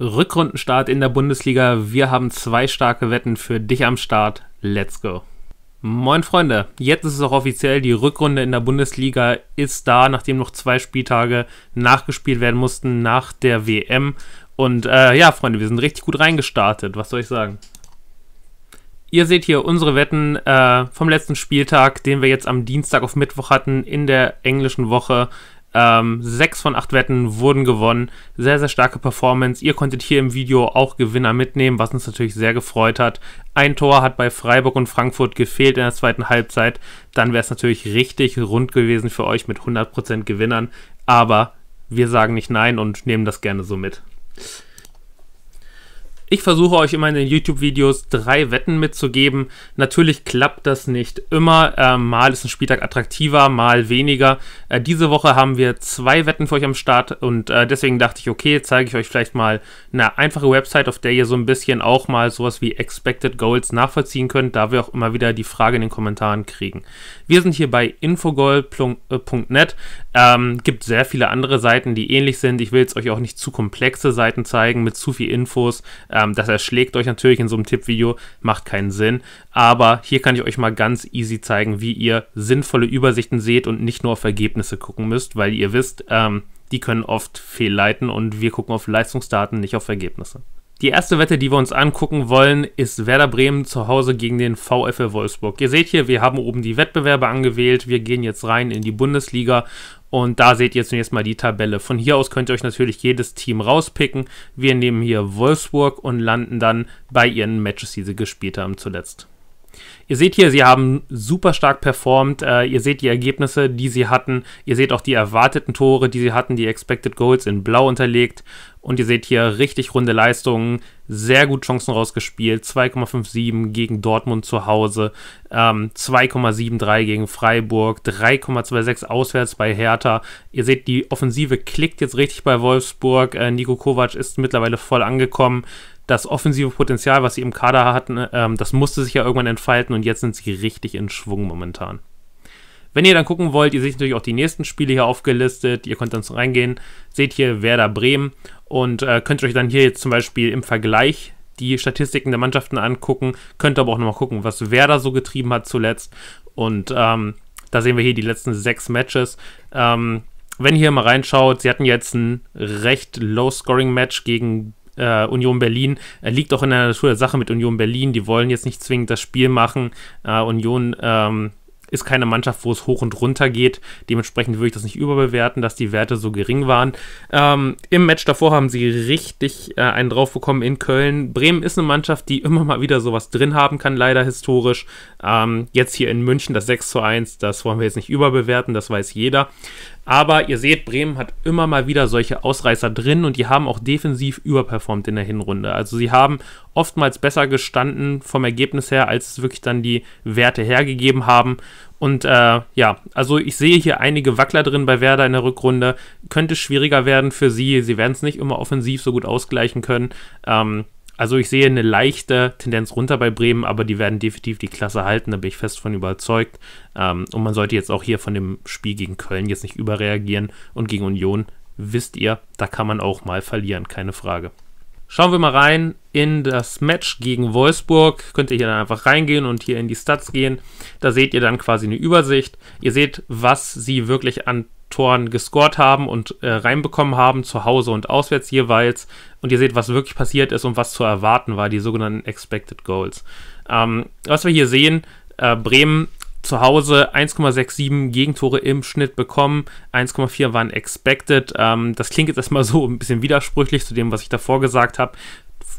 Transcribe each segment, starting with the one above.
Rückrundenstart in der Bundesliga. Wir haben zwei starke Wetten für dich am Start. Let's go. Moin Freunde, jetzt ist es auch offiziell, die Rückrunde in der Bundesliga ist da, nachdem noch zwei Spieltage nachgespielt werden mussten nach der WM. Und äh, ja, Freunde, wir sind richtig gut reingestartet, was soll ich sagen? Ihr seht hier unsere Wetten äh, vom letzten Spieltag, den wir jetzt am Dienstag auf Mittwoch hatten in der englischen Woche. Ähm, sechs von acht Wetten wurden gewonnen. Sehr, sehr starke Performance. Ihr konntet hier im Video auch Gewinner mitnehmen, was uns natürlich sehr gefreut hat. Ein Tor hat bei Freiburg und Frankfurt gefehlt in der zweiten Halbzeit. Dann wäre es natürlich richtig rund gewesen für euch mit 100% Gewinnern. Aber wir sagen nicht nein und nehmen das gerne so mit. Ich versuche euch immer in den YouTube-Videos drei Wetten mitzugeben. Natürlich klappt das nicht immer. Äh, mal ist ein Spieltag attraktiver, mal weniger. Äh, diese Woche haben wir zwei Wetten für euch am Start und äh, deswegen dachte ich, okay, zeige ich euch vielleicht mal eine einfache Website, auf der ihr so ein bisschen auch mal sowas wie Expected Goals nachvollziehen könnt, da wir auch immer wieder die Frage in den Kommentaren kriegen. Wir sind hier bei infogoal.net. Ähm, gibt sehr viele andere Seiten, die ähnlich sind. Ich will jetzt euch auch nicht zu komplexe Seiten zeigen mit zu viel Infos. Ähm, das erschlägt euch natürlich in so einem Tippvideo, macht keinen Sinn. Aber hier kann ich euch mal ganz easy zeigen, wie ihr sinnvolle Übersichten seht und nicht nur auf Ergebnisse gucken müsst, weil ihr wisst, ähm, die können oft fehlleiten und wir gucken auf Leistungsdaten, nicht auf Ergebnisse. Die erste Wette, die wir uns angucken wollen, ist Werder Bremen zu Hause gegen den VfL Wolfsburg. Ihr seht hier, wir haben oben die Wettbewerbe angewählt. Wir gehen jetzt rein in die Bundesliga und da seht ihr zunächst mal die Tabelle. Von hier aus könnt ihr euch natürlich jedes Team rauspicken. Wir nehmen hier Wolfsburg und landen dann bei ihren Matches, die sie gespielt haben zuletzt. Ihr seht hier, sie haben super stark performt. Äh, ihr seht die Ergebnisse, die sie hatten. Ihr seht auch die erwarteten Tore, die sie hatten, die Expected Goals in blau unterlegt. Und ihr seht hier richtig runde Leistungen, sehr gut Chancen rausgespielt. 2,57 gegen Dortmund zu Hause, ähm, 2,73 gegen Freiburg, 3,26 auswärts bei Hertha. Ihr seht, die Offensive klickt jetzt richtig bei Wolfsburg. Äh, Nico Kovac ist mittlerweile voll angekommen das offensive Potenzial, was sie im Kader hatten, ähm, das musste sich ja irgendwann entfalten und jetzt sind sie richtig in Schwung momentan. Wenn ihr dann gucken wollt, ihr seht natürlich auch die nächsten Spiele hier aufgelistet. Ihr könnt dann reingehen, seht hier Werder Bremen und äh, könnt euch dann hier jetzt zum Beispiel im Vergleich die Statistiken der Mannschaften angucken. Könnt aber auch nochmal gucken, was Werder so getrieben hat zuletzt. Und ähm, da sehen wir hier die letzten sechs Matches. Ähm, wenn ihr hier mal reinschaut, sie hatten jetzt ein recht low-scoring-Match gegen äh, Union Berlin äh, liegt auch in der Natur der Sache mit Union Berlin. Die wollen jetzt nicht zwingend das Spiel machen. Äh, Union ähm, ist keine Mannschaft, wo es hoch und runter geht. Dementsprechend würde ich das nicht überbewerten, dass die Werte so gering waren. Ähm, Im Match davor haben sie richtig äh, einen drauf bekommen in Köln. Bremen ist eine Mannschaft, die immer mal wieder sowas drin haben kann, leider historisch. Ähm, jetzt hier in München das 6 zu 1, das wollen wir jetzt nicht überbewerten, das weiß jeder. Aber ihr seht, Bremen hat immer mal wieder solche Ausreißer drin und die haben auch defensiv überperformt in der Hinrunde. Also sie haben oftmals besser gestanden vom Ergebnis her, als es wirklich dann die Werte hergegeben haben. Und äh, ja, also ich sehe hier einige Wackler drin bei Werder in der Rückrunde. Könnte schwieriger werden für sie. Sie werden es nicht immer offensiv so gut ausgleichen können. Ähm, also ich sehe eine leichte Tendenz runter bei Bremen, aber die werden definitiv die Klasse halten, da bin ich fest von überzeugt. Ähm, und man sollte jetzt auch hier von dem Spiel gegen Köln jetzt nicht überreagieren und gegen Union, wisst ihr, da kann man auch mal verlieren, keine Frage. Schauen wir mal rein in das Match gegen Wolfsburg. Könnt ihr hier dann einfach reingehen und hier in die Stats gehen. Da seht ihr dann quasi eine Übersicht. Ihr seht, was sie wirklich an Toren gescored haben und äh, reinbekommen haben, zu Hause und auswärts jeweils. Und ihr seht, was wirklich passiert ist und was zu erwarten war, die sogenannten Expected Goals. Ähm, was wir hier sehen, äh, Bremen zu Hause 1,67 Gegentore im Schnitt bekommen, 1,4 waren expected. Ähm, das klingt jetzt erstmal so ein bisschen widersprüchlich zu dem, was ich davor gesagt habe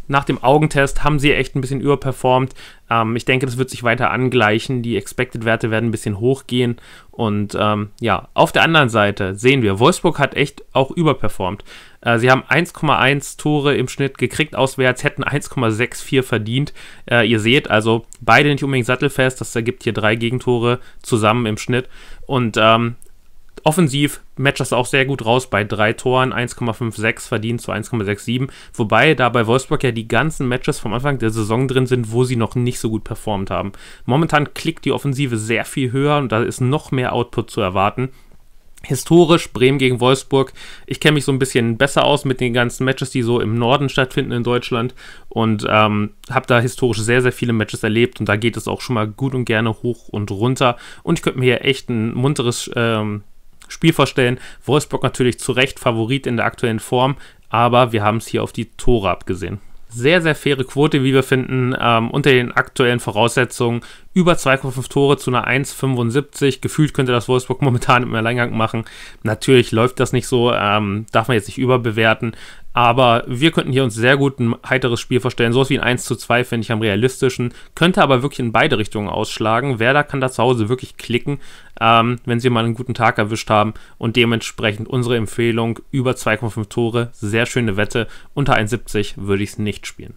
nach dem Augentest haben sie echt ein bisschen überperformt. Ähm, ich denke, das wird sich weiter angleichen. Die Expected-Werte werden ein bisschen hochgehen. Und ähm, ja, auf der anderen Seite sehen wir, Wolfsburg hat echt auch überperformt. Äh, sie haben 1,1 Tore im Schnitt gekriegt auswärts, hätten 1,64 verdient. Äh, ihr seht also, beide nicht unbedingt sattelfest. Das ergibt hier drei Gegentore zusammen im Schnitt. Und ähm, Offensiv matcht das auch sehr gut raus bei drei Toren, 1,56 verdient zu 1,67. Wobei da bei Wolfsburg ja die ganzen Matches vom Anfang der Saison drin sind, wo sie noch nicht so gut performt haben. Momentan klickt die Offensive sehr viel höher und da ist noch mehr Output zu erwarten. Historisch Bremen gegen Wolfsburg. Ich kenne mich so ein bisschen besser aus mit den ganzen Matches, die so im Norden stattfinden in Deutschland und ähm, habe da historisch sehr, sehr viele Matches erlebt und da geht es auch schon mal gut und gerne hoch und runter und ich könnte mir hier echt ein munteres ähm, Spiel vorstellen. Wolfsburg natürlich zu Recht Favorit in der aktuellen Form, aber wir haben es hier auf die Tore abgesehen. Sehr, sehr faire Quote, wie wir finden, ähm, unter den aktuellen Voraussetzungen. Über 2,5 Tore zu einer 1,75. Gefühlt könnte das Wolfsburg momentan im Alleingang machen. Natürlich läuft das nicht so, ähm, darf man jetzt nicht überbewerten. Aber wir könnten hier uns sehr gut ein heiteres Spiel vorstellen. Sowas wie ein 1 zu 2 finde ich am realistischen. Könnte aber wirklich in beide Richtungen ausschlagen. Werder kann da zu Hause wirklich klicken, ähm, wenn sie mal einen guten Tag erwischt haben. Und dementsprechend unsere Empfehlung über 2,5 Tore. Sehr schöne Wette. Unter 1,70 würde ich es nicht spielen.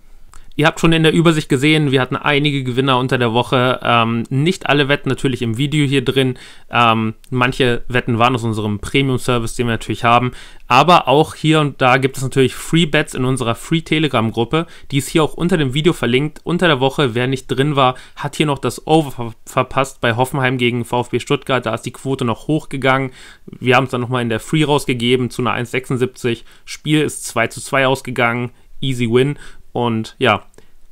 Ihr habt schon in der Übersicht gesehen, wir hatten einige Gewinner unter der Woche. Ähm, nicht alle Wetten natürlich im Video hier drin. Ähm, manche Wetten waren aus unserem Premium-Service, den wir natürlich haben. Aber auch hier und da gibt es natürlich Free Bets in unserer Free Telegram-Gruppe. Die ist hier auch unter dem Video verlinkt. Unter der Woche, wer nicht drin war, hat hier noch das Over ver verpasst bei Hoffenheim gegen VfB Stuttgart. Da ist die Quote noch hochgegangen. Wir haben es dann nochmal in der Free rausgegeben zu einer 1,76. Spiel ist 2 zu 2 ausgegangen easy win. Und ja,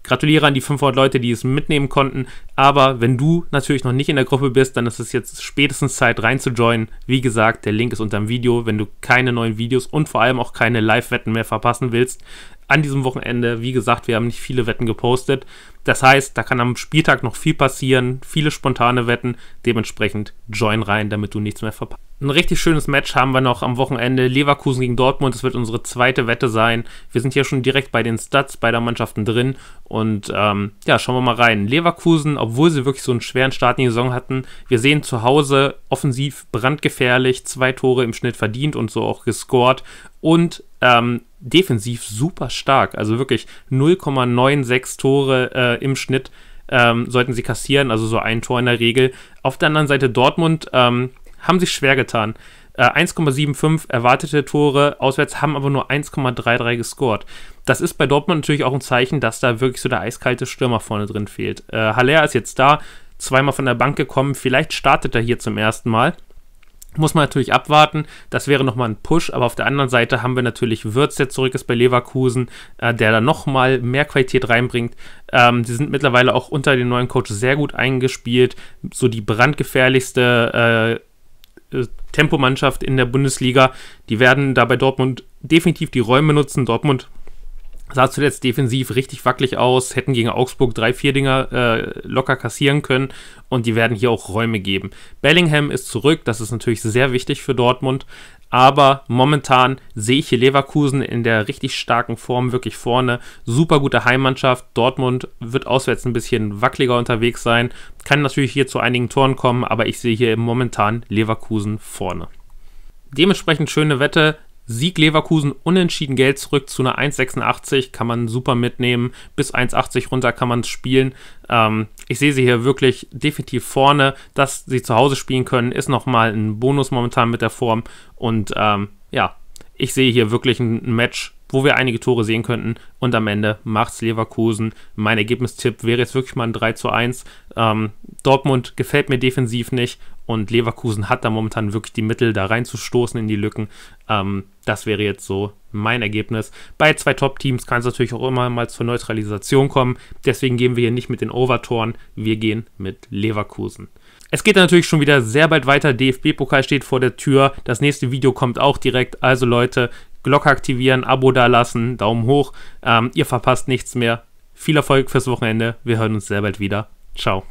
gratuliere an die 500 Leute, die es mitnehmen konnten. Aber wenn du natürlich noch nicht in der Gruppe bist, dann ist es jetzt spätestens Zeit reinzujoinen. Wie gesagt, der Link ist unter dem Video, wenn du keine neuen Videos und vor allem auch keine Live-Wetten mehr verpassen willst an diesem Wochenende. Wie gesagt, wir haben nicht viele Wetten gepostet. Das heißt, da kann am Spieltag noch viel passieren, viele spontane Wetten. Dementsprechend join rein, damit du nichts mehr verpasst. Ein richtig schönes Match haben wir noch am Wochenende. Leverkusen gegen Dortmund, das wird unsere zweite Wette sein. Wir sind hier schon direkt bei den Stats beider Mannschaften drin. Und ähm, ja, schauen wir mal rein. Leverkusen, obwohl sie wirklich so einen schweren Start in die Saison hatten, wir sehen zu Hause offensiv brandgefährlich, zwei Tore im Schnitt verdient und so auch gescored und ähm, defensiv super stark. Also wirklich 0,96 Tore äh, im Schnitt ähm, sollten sie kassieren, also so ein Tor in der Regel. Auf der anderen Seite Dortmund ähm, haben sich schwer getan. 1,75 äh, erwartete Tore, auswärts haben aber nur 1,33 gescored. Das ist bei Dortmund natürlich auch ein Zeichen, dass da wirklich so der eiskalte Stürmer vorne drin fehlt. Äh, Haller ist jetzt da, zweimal von der Bank gekommen, vielleicht startet er hier zum ersten Mal. Muss man natürlich abwarten. Das wäre nochmal ein Push. Aber auf der anderen Seite haben wir natürlich Würz, der zurück ist bei Leverkusen, äh, der da nochmal mehr Qualität reinbringt. Ähm, die sind mittlerweile auch unter den neuen Coach sehr gut eingespielt. So die brandgefährlichste äh, äh, Tempomannschaft in der Bundesliga. Die werden da bei Dortmund definitiv die Räume nutzen. Dortmund sah zuletzt defensiv richtig wackelig aus, hätten gegen Augsburg drei, vier Dinger äh, locker kassieren können und die werden hier auch Räume geben. Bellingham ist zurück, das ist natürlich sehr wichtig für Dortmund, aber momentan sehe ich hier Leverkusen in der richtig starken Form wirklich vorne. Super gute Heimmannschaft. Dortmund wird auswärts ein bisschen wackeliger unterwegs sein. Kann natürlich hier zu einigen Toren kommen, aber ich sehe hier momentan Leverkusen vorne. Dementsprechend schöne Wette. Sieg Leverkusen unentschieden Geld zurück zu einer 1,86 kann man super mitnehmen. Bis 1,80 runter kann man es spielen. Ähm, ich sehe sie hier wirklich definitiv vorne. Dass sie zu Hause spielen können, ist nochmal ein Bonus momentan mit der Form. Und ähm, ja, ich sehe hier wirklich ein Match wo wir einige Tore sehen könnten. Und am Ende macht's Leverkusen. Mein Ergebnistipp wäre jetzt wirklich mal ein 3 zu 1. Ähm, Dortmund gefällt mir defensiv nicht und Leverkusen hat da momentan wirklich die Mittel, da reinzustoßen in die Lücken. Ähm, das wäre jetzt so mein Ergebnis. Bei zwei Top-Teams kann es natürlich auch immer mal zur Neutralisation kommen. Deswegen gehen wir hier nicht mit den Overtoren, wir gehen mit Leverkusen. Es geht natürlich schon wieder sehr bald weiter. DFB-Pokal steht vor der Tür. Das nächste Video kommt auch direkt. Also Leute, Glocke aktivieren, Abo dalassen, Daumen hoch. Ähm, ihr verpasst nichts mehr. Viel Erfolg fürs Wochenende. Wir hören uns sehr bald wieder. Ciao.